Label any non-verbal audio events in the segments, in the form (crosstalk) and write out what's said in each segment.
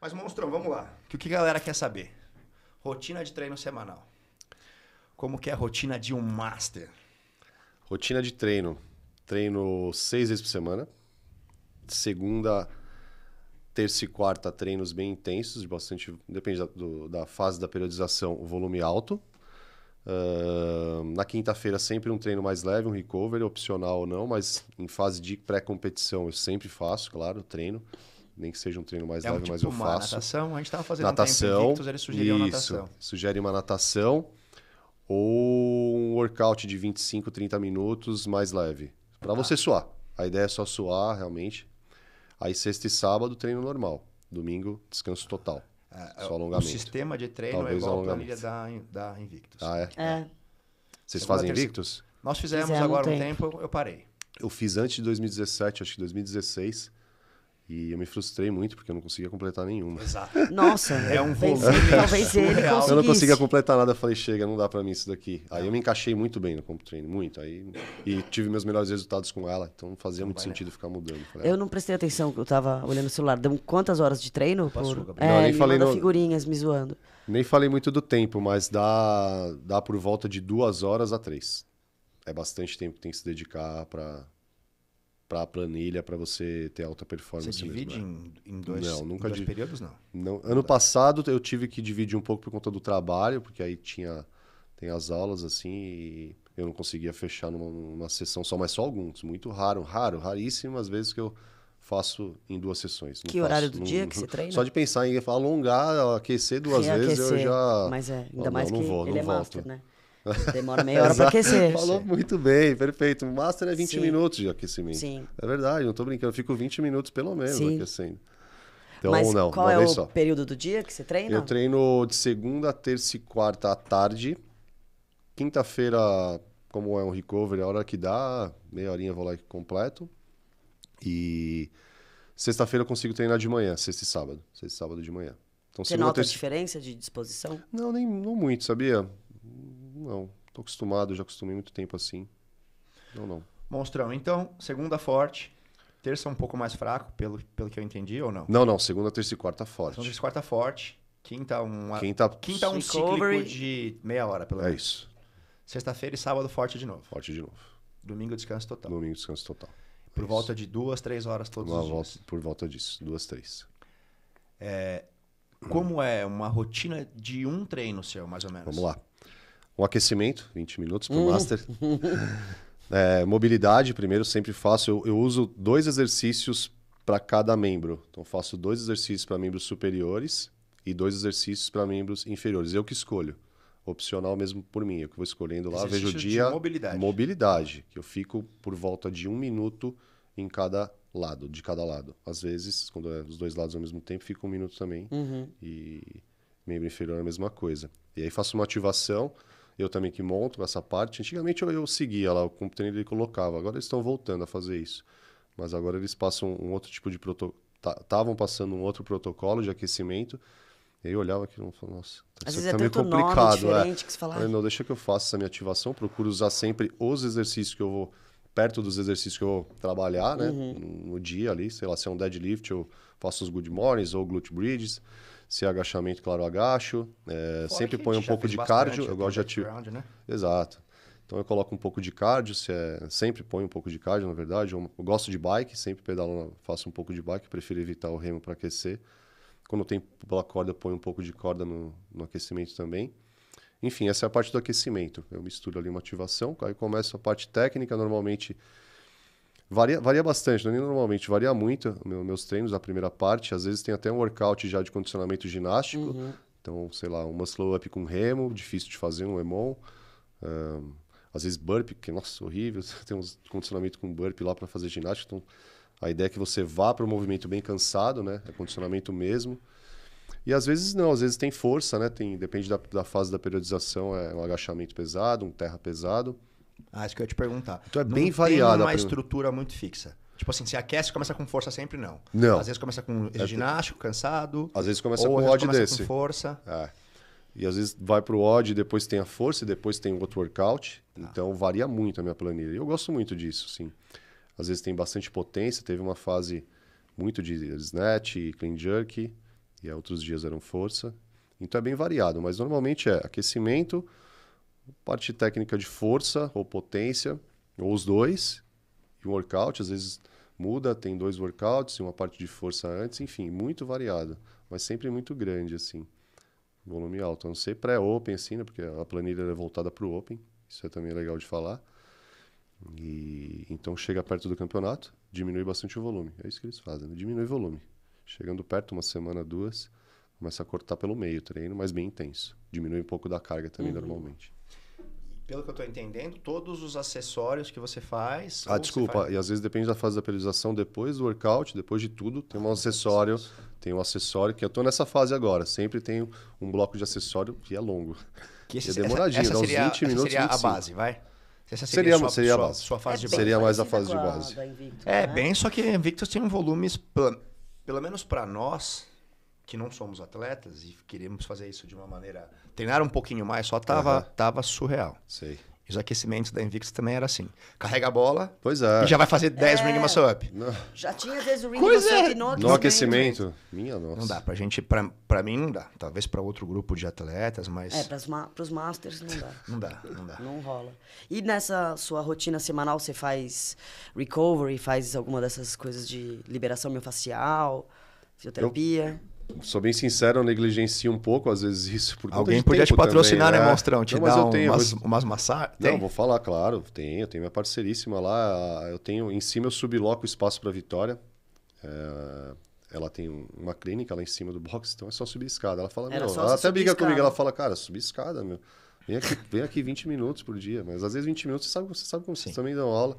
Mas, monstrão, vamos lá. Que o que a galera quer saber? Rotina de treino semanal. Como que é a rotina de um master? Rotina de treino. Treino seis vezes por semana. Segunda, terça e quarta, treinos bem intensos, de bastante. Depende da, do, da fase da periodização, o volume alto. Uh, na quinta-feira, sempre um treino mais leve, um recovery, opcional ou não, mas em fase de pré-competição eu sempre faço, claro, treino nem que seja um treino mais é leve, um tipo mas eu uma faço. Natação, a gente estava fazendo natação, um Invictus, eles sugerem isso, natação. Sugere uma natação ou um workout de 25, 30 minutos mais leve. Para ah. Tá. você suar. A ideia é só suar, realmente. Aí sexta e sábado, treino normal. Domingo, descanso total. É, é só alongamento. O sistema de treino é Talvez é igual a planilha da, da Invictus. Ah, é? é. é. Vocês Segunda fazem Invictus? Nós fizemos, fizemos agora um tempo, eu parei. Eu fiz antes de 2017, acho que 2016. E eu me frustrei muito porque eu não conseguia completar nenhuma. Exato. (laughs) Nossa, é um volume. Talvez ele conseguisse. É eu não conseguia completar nada. Falei, chega, não dá para mim isso daqui. Aí eu me encaixei muito bem no computrino, muito. Aí, e tive meus melhores resultados com ela. Então não fazia muito né? sentido ficar mudando. Falei, eu ah. não prestei atenção, eu tava olhando o celular. Deu quantas horas de treino? Passou, por... É, não, nem falei no... figurinhas me zoando. Nem falei muito do tempo, mas dá, dá por volta de duas horas a três. É bastante tempo que tem que se dedicar para para a planilha para você ter alta performance. Você divide mesmo, né? em, em, dois, não, nunca em dois períodos, não. não? Ano passado eu tive que dividir um pouco por conta do trabalho, porque aí tinha tem as aulas assim e eu não conseguia fechar numa, numa sessão só, mas só alguns. Muito raro, raro, raríssimas vezes que eu faço em duas sessões. Não que faço, horário do não, dia que você (laughs) treina? Só de pensar em alongar, aquecer duas vezes, eu já. Mas é, ainda mais não, que não vou, ele não é volto. master, né? Demora meia (laughs) hora para aquecer. Falou muito bem, perfeito. O Master é 20 Sim. minutos de aquecimento. Sim. É verdade, não estou brincando. Eu fico 20 minutos pelo menos Sim. aquecendo. Então, Mas não, qual é o só. período do dia que você treina? Eu treino de segunda, terça e quarta à tarde. Quinta-feira, como é um recovery, é a hora que dá, meia horinha eu vou lá completo. E sexta-feira eu consigo treinar de manhã, sexta e sábado. Sexta e sábado de manhã. Então, você segunda, nota terça... a diferença de disposição? Não, nem, não muito, sabia? Não, tô acostumado, já acostumei muito tempo assim. Não, não. Monstrão, então, segunda forte, terça um pouco mais fraco, pelo, pelo que eu entendi, ou não? Não, não, segunda, terça e quarta forte. Segunda, terça e quarta forte, quinta um... Quinta... Quinta um recovery. cíclico de meia hora, pelo é menos. É isso. Sexta-feira e sábado forte de novo. Forte de novo. Domingo descanso total. Domingo descanso total. Por é volta de duas, três horas todos uma os volta, dias. Por volta disso, duas, três. É, como é uma rotina de um treino seu, mais ou menos? Vamos lá um aquecimento, 20 minutos para o hum. Master. (laughs) é, mobilidade, primeiro, sempre faço. Eu, eu uso dois exercícios para cada membro. Então, faço dois exercícios para membros superiores e dois exercícios para membros inferiores. Eu que escolho. Opcional mesmo por mim. Eu que vou escolhendo lá, Exercício vejo o dia. Mobilidade. mobilidade. Que eu fico por volta de um minuto em cada lado, de cada lado. Às vezes, quando é os dois lados ao mesmo tempo, fica um minuto também. Uhum. E membro inferior é a mesma coisa. E aí faço uma ativação eu também que monto essa parte. Antigamente eu, eu seguia lá, o computador e colocava, agora eles estão voltando a fazer isso. Mas agora eles passam um outro tipo de protocolo, estavam passando um outro protocolo de aquecimento, e aí eu olhava aquilo e falava, nossa, Às isso vezes é tá é meio complicado. Nome né? diferente é. que você fala, não, deixa que eu faça essa minha ativação, procuro usar sempre os exercícios que eu vou perto dos exercícios que eu trabalhar, né? Uhum. No dia ali, sei lá, se é um deadlift, eu faço os good mornings ou glute bridges. Se é agachamento, claro, agacho. É, sempre ponho um pouco de cardio. Eu gosto de atividade. Né? Exato. Então eu coloco um pouco de cardio, se é... sempre ponho um pouco de cardio, na verdade. Eu, eu gosto de bike, sempre pedalo, faço um pouco de bike, prefiro evitar o remo para aquecer. Quando tem pela corda, eu ponho um pouco de corda no, no aquecimento também. Enfim, essa é a parte do aquecimento. Eu misturo ali uma ativação, aí começa a parte técnica, normalmente varia, varia bastante, não é nem normalmente, varia muito meu, meus treinos, a primeira parte, às vezes tem até um workout já de condicionamento ginástico, uhum. então, sei lá, um muscle up com remo, difícil de fazer, um emon, um, às vezes burp, que nossa, horrível, (laughs) tem um condicionamento com burp lá para fazer ginástica, então a ideia é que você vá para o movimento bem cansado, né, é condicionamento mesmo, e às vezes não, às vezes tem força, né? Tem, depende da, da fase da periodização, é um agachamento pesado, um terra pesado. Ah, isso que eu ia te perguntar. Então é não bem variado. Não tem uma estrutura muito fixa. Tipo assim, se aquece, começa com força sempre, não. Não. Às vezes começa com é ginástico, cansado. Às vezes começa ou com odd desse. com força. É. E às vezes vai pro odd, depois tem a força e depois tem outro workout. Tá. Então varia muito a minha planilha. Eu gosto muito disso, sim. Às vezes tem bastante potência. Teve uma fase muito de snatch, clean jerk e outros dias eram força. Então é bem variado, mas normalmente é aquecimento, parte técnica de força ou potência, ou os dois, e um workout, às vezes muda, tem dois workouts e uma parte de força antes, enfim, muito variado, mas sempre muito grande, assim, volume alto. A não ser pré-open, assim, né, porque a planilha é voltada para o open, isso é também legal de falar. E então chega perto do campeonato, diminui bastante o volume. É isso que eles fazem, né? diminui o volume. Chegando perto, uma semana, duas, começa a cortar pelo meio o treino, mas bem intenso. Diminui um pouco da carga também uhum. normalmente. Pelo que eu estou entendendo, todos os acessórios que você faz. Ah, desculpa, faz... e às vezes depende da fase da periodização, depois do workout, depois de tudo, tem um ah, acessório, tem um acessório, que eu estou nessa fase agora, sempre tenho um bloco de acessório que é longo. Que esse, é (laughs) demoradinho, dá uns seria, 20 minutos. Seria 25. a base, vai? Essa seria, seria, sua, seria a base. Sua, sua fase é de base. Seria mais a fase de base. é, né? bem, só que Invictus tem um volume pelo menos para nós, que não somos atletas e queremos fazer isso de uma maneira. Treinar um pouquinho mais só tava, uhum. tava surreal. Sei os aquecimentos da Invictus também era assim. Carrega a bola. Pois é. E já vai fazer 10 é. ring muscle up. Não. Já tinha às vezes o muscle é. up no, no né? aquecimento. Minha nossa. Não dá pra gente, pra, pra mim não dá. Talvez pra outro grupo de atletas, mas... É, pras ma pros masters não dá. não dá, não dá. Não rola. E nessa sua rotina semanal você faz recovery, faz alguma dessas coisas de liberação miofascial, fisioterapia? Eu sou bem sincero, eu negligencio um pouco, às vezes, isso. Por Alguém podia te patrocinar, também, né, né? Monstrão? Te dar eu tenho, umas, vou... umas massagens? Não, vou falar, claro. Tenho, eu tenho minha parceiríssima lá. Eu tenho, em cima eu subloco o espaço para Vitória. É, ela tem uma clínica lá em cima do box, então é só subir escada. Ela fala, ela até briga comigo, ela fala, cara, subir escada, meu. Vem aqui, vem aqui 20 minutos por dia, mas às vezes 20 minutos você sabe, você sabe como Sim. vocês também dão aula.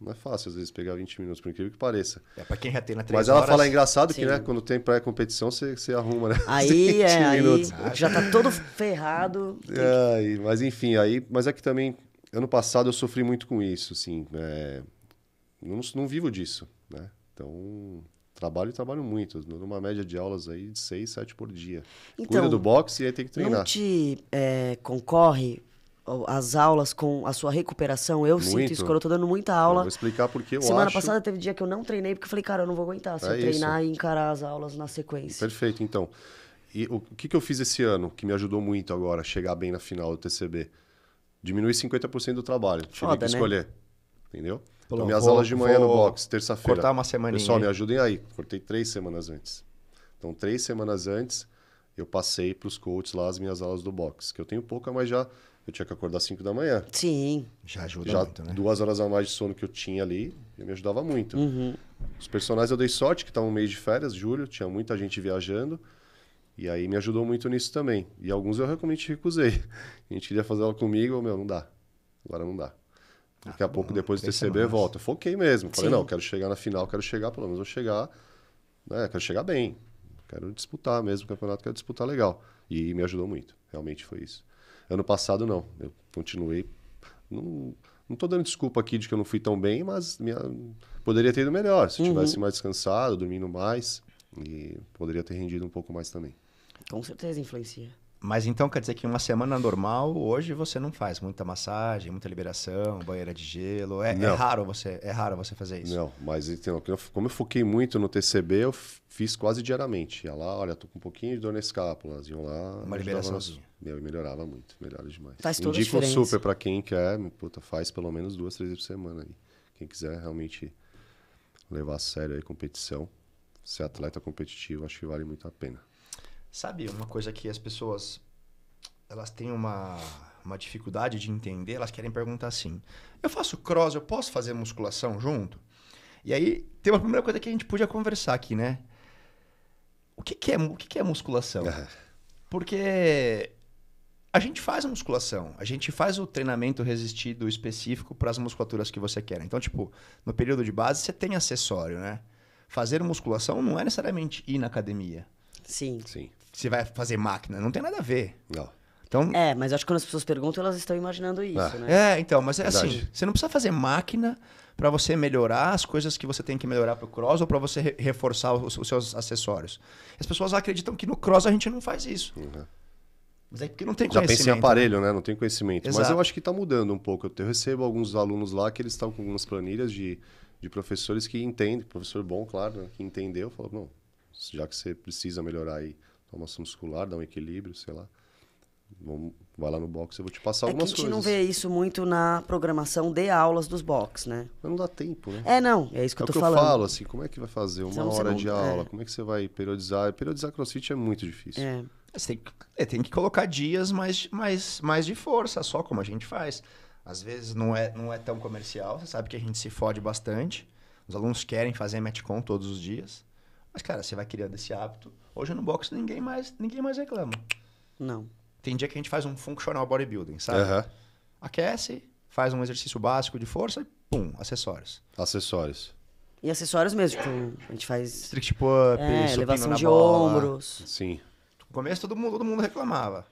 Não é fácil, às vezes, pegar 20 minutos, por incrível que pareça. É pra quem já tem na Mas ela horas, fala, engraçado sim. que, né, quando tem pré-competição, você, arruma, né? Aí, (laughs) é, aí minutos. (laughs) já tá todo ferrado. É, que... Mas enfim, aí... Mas é que também, ano passado, eu sofri muito com isso, assim. É, não, não vivo disso, né? Então, trabalho e trabalho muito. Numa média de aulas aí de 6, 7 por dia. Então, Cuida do boxe e aí tem que treinar. Não te é, concorre as aulas com a sua recuperação. Eu Muito. sinto isso quando eu tô dando muita aula. Eu vou explicar porque eu Semana acho... passada teve dia que eu não treinei, porque eu falei, cara, eu não vou aguentar se é eu isso. treinar e encarar as aulas na sequência. Perfeito, então. E o que, que eu fiz esse ano que me ajudou muito agora chegar bem na final do TCB? Diminui 50% do trabalho. Tive Foda, que né? escolher. Né? Entendeu? então, minhas vou, aulas de manhã no box, terça-feira. Cortar uma semana. Pessoal, me ajudem aí. Cortei três semanas antes. Então, três semanas antes, eu passei para os coaches lá as minhas aulas do box, que eu tenho pouca, mas já eu tinha que acordar às 5 da manhã. Sim. Já ajuda Já muito, né? Duas horas a mais de sono que eu tinha ali já me ajudava muito. Uhum. Os personagens eu dei sorte, que estava tá um mês de férias, julho, tinha muita gente viajando. E aí me ajudou muito nisso também. E alguns eu realmente recusei. (laughs) A gente queria fazer ela comigo, eu, meu, não dá. Agora não dá. Daqui ah, a pouco, depois do TCB, volta. Eu foquei mesmo. Falei, Sim. não, quero chegar na final, quero chegar, pelo menos vou chegar. Né, quero chegar bem. Quero disputar mesmo o campeonato, quero disputar legal. E me ajudou muito. Realmente foi isso. Ano passado, não. Eu continuei. Não, não tô dando desculpa aqui de que eu não fui tão bem, mas minha, poderia ter ido melhor. Se eu uhum. tivesse mais descansado, dormindo mais, e poderia ter rendido um pouco mais também. Com certeza influencia. Mas então quer dizer que uma semana normal, hoje você não faz muita massagem, muita liberação, banheira de gelo. É, é raro você é raro você fazer isso. Não, mas então, como eu foquei muito no TCB, eu fiz quase diariamente. Ia lá, olha, tô com um pouquinho de dor na escápula. Iam lá. Uma liberação. Meu, melhorava muito, melhorou demais. Faz toda Indico a super para quem quer, puta, faz pelo menos duas, três vezes por semana aí. Quem quiser realmente levar a sério a competição, ser atleta competitivo, acho que vale muito a pena. Sabe, uma coisa que as pessoas elas têm uma, uma dificuldade de entender, elas querem perguntar assim: eu faço cross, eu posso fazer musculação junto? E aí tem uma primeira coisa que a gente podia conversar aqui, né? O que, que é, o que, que é musculação? Porque a gente faz a musculação, a gente faz o treinamento resistido específico para as musculaturas que você quer. Então, tipo, no período de base você tem acessório, né? Fazer musculação não é necessariamente ir na academia. Sim. Sim você vai fazer máquina. Não tem nada a ver. Não. Então, é, mas acho que quando as pessoas perguntam, elas estão imaginando isso, ah. né? É, então, mas é assim, Verdade. assim, você não precisa fazer máquina para você melhorar as coisas que você tem que melhorar para o cross ou para você re reforçar os, os, seus acessórios. As pessoas acreditam que no cross a gente não faz isso. Uhum. Mas é porque não tem Já conhecimento. Já pensa em aparelho, né? né? Não tem conhecimento. Exato. Mas eu acho que está mudando um pouco. Eu recebo alguns alunos lá que eles estão com algumas planilhas de, de professores que entendem, professor bom, claro, né? que entendeu, falou, não, já que você precisa melhorar aí uma massa muscular, dá um equilíbrio, sei lá. Vamos, vai lá no box, eu vou te passar é algumas coisas. A gente coisas. não vê isso muito na programação de aulas dos box, né? Mas não dá tempo, né? É, não, é isso que é eu tô que falando. eu falo, assim, como é que vai fazer uma hora de é. aula? Como é que você vai periodizar? Periodizar crossfit é muito difícil. É. Você tem que, é, tem que colocar dias mais, mais, mais de força, só como a gente faz. Às vezes não é, não é tão comercial, você sabe que a gente se fode bastante. Os alunos querem fazer metcon todos os dias. Mas, cara, você vai criando esse hábito. Hoje no box ninguém mais, ninguém mais reclama. Não. Tem dia que a gente faz um funcional bodybuilding, sabe? Uhum. Aquece, faz um exercício básico de força e pum, acessórios. Acessórios. E acessórios mesmo, tipo, a gente faz. Strict pup, é, elevação de bola. ombros. Sim. No começo todo mundo, todo mundo reclamava.